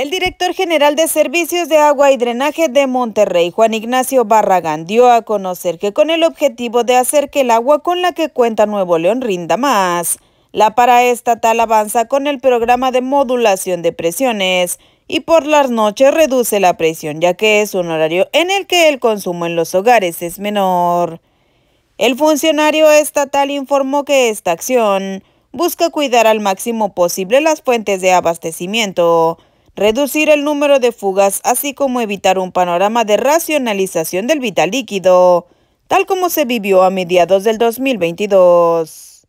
El director general de Servicios de Agua y Drenaje de Monterrey, Juan Ignacio Barragán, dio a conocer que con el objetivo de hacer que el agua con la que cuenta Nuevo León rinda más, la paraestatal avanza con el programa de modulación de presiones y por las noches reduce la presión, ya que es un horario en el que el consumo en los hogares es menor. El funcionario estatal informó que esta acción busca cuidar al máximo posible las fuentes de abastecimiento reducir el número de fugas, así como evitar un panorama de racionalización del vital líquido, tal como se vivió a mediados del 2022.